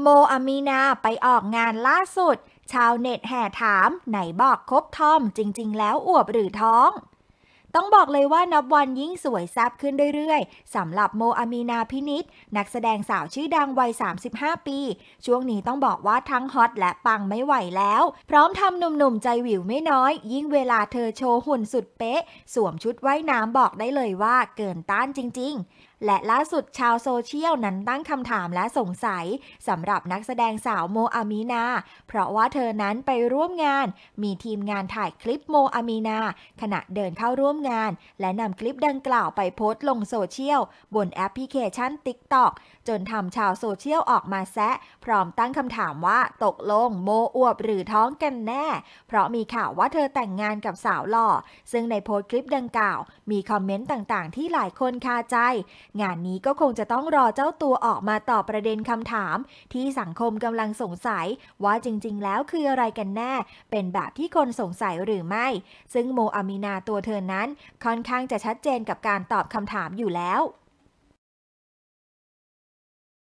โมอามีนาไปออกงานล่าสุด ชาวเน็ตแห่ถาม ไหนบอกคบทอมจริง ๆ แล้วอวบหรือท้องต้องบอกเลยว่านับวันยิ่งสวยแซบขึ้นเรื่อยๆสำหรับโมอามีนาพินิษนักแสดงสาวชื่อดังวัย 35 ปี ช่วงนี้ต้องบอกว่าทั้งฮอตและปังไม่ไหวแล้ว พร้อมทำหนุ่มๆใจหวิวไม่น้อย ยิ่งเวลาเธอโชว์หุ่นสุดเป๊ะ สวมชุดว่ายน้ำบอกได้เลยว่าเกินต้านจริงๆ และล่าสุดชาวโซเชียลนั้นตั้งคำถามและสงสัยสำหรับนักแสดงสาวโมอามีนา เพราะว่าเธอนั้นไปร่วมงาน มีทีมงานถ่ายคลิปโมอามีนา ขณะเดินเข้าร่วมงานและนำคลิปดังกล่าวไปโพสต์ลงโซเชียลบนแอปพลิเคชัน TikTok จนทำชาวโซเชียลออกมาแซะ พร้อมตั้งคำถามว่า ตกลง โมอวบหรือท้องกันแน่ เพราะมีข่าวว่าเธอแต่งงานกับสาวหล่อ ซึ่งในโพสต์คลิปดังกล่าว มีคอมเมนต์ต่างๆ ที่หลายคนคาใจ งานนี้ก็คงจะต้องรอเจ้าตัวออกมาตอบประเด็นคำถาม ที่สังคมกำลังสงสัยว่าจริงๆ แล้วคืออะไรกันแน่ เป็นแบบที่คนสงสัยหรือไม่ ซึ่งโมอามินาตัวเธอนั้นค่อนข้างจะชัดเจนกับการตอบคำถามอยู่แล้ว